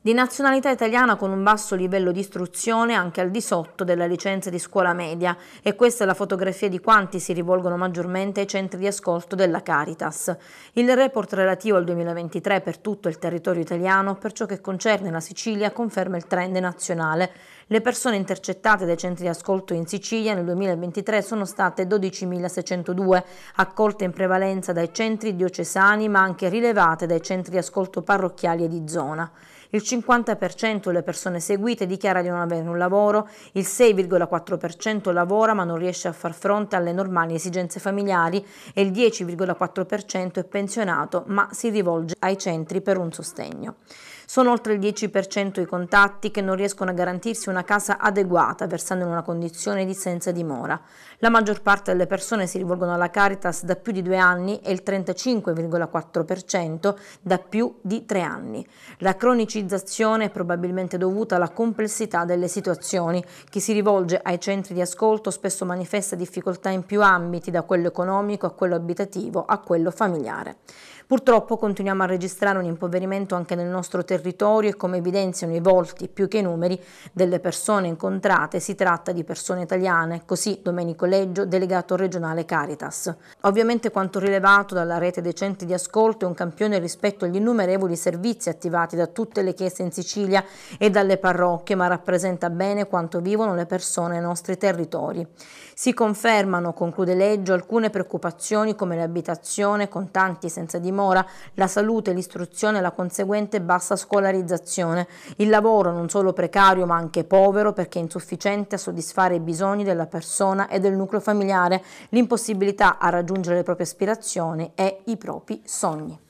di nazionalità italiana con un basso livello di istruzione anche al di sotto della licenza di scuola media e questa è la fotografia di quanti si rivolgono maggiormente ai centri di ascolto della Caritas. Il report relativo al 2023 per tutto il territorio italiano per ciò che concerne la Sicilia conferma il trend nazionale. Le persone intercettate dai centri di ascolto in Sicilia nel 2023 sono state 12.602, accolte in prevalenza dai centri diocesani ma anche rilevate dai centri di ascolto parrocchiali e di zona. Il 50% delle persone seguite dichiara di non avere un lavoro, il 6,4% lavora ma non riesce a far fronte alle normali esigenze familiari e il 10,4% è pensionato ma si rivolge ai centri per un sostegno. Sono oltre il 10% i contatti che non riescono a garantirsi una una casa adeguata, versando in una condizione di senza dimora. La maggior parte delle persone si rivolgono alla Caritas da più di due anni e il 35,4% da più di tre anni. La cronicizzazione è probabilmente dovuta alla complessità delle situazioni. Chi si rivolge ai centri di ascolto spesso manifesta difficoltà in più ambiti, da quello economico a quello abitativo a quello familiare. Purtroppo continuiamo a registrare un impoverimento anche nel nostro territorio e come evidenziano i volti più che i numeri delle persone persone incontrate si tratta di persone italiane, così Domenico Leggio, delegato regionale Caritas. Ovviamente quanto rilevato dalla rete dei centri di ascolto è un campione rispetto agli innumerevoli servizi attivati da tutte le chiese in Sicilia e dalle parrocchie, ma rappresenta bene quanto vivono le persone nei nostri territori. Si confermano, conclude Leggio, alcune preoccupazioni come l'abitazione, con tanti senza dimora, la salute, l'istruzione e la conseguente bassa scolarizzazione, il lavoro non solo precario ma anche poco povero perché insufficiente a soddisfare i bisogni della persona e del nucleo familiare, l'impossibilità a raggiungere le proprie aspirazioni e i propri sogni.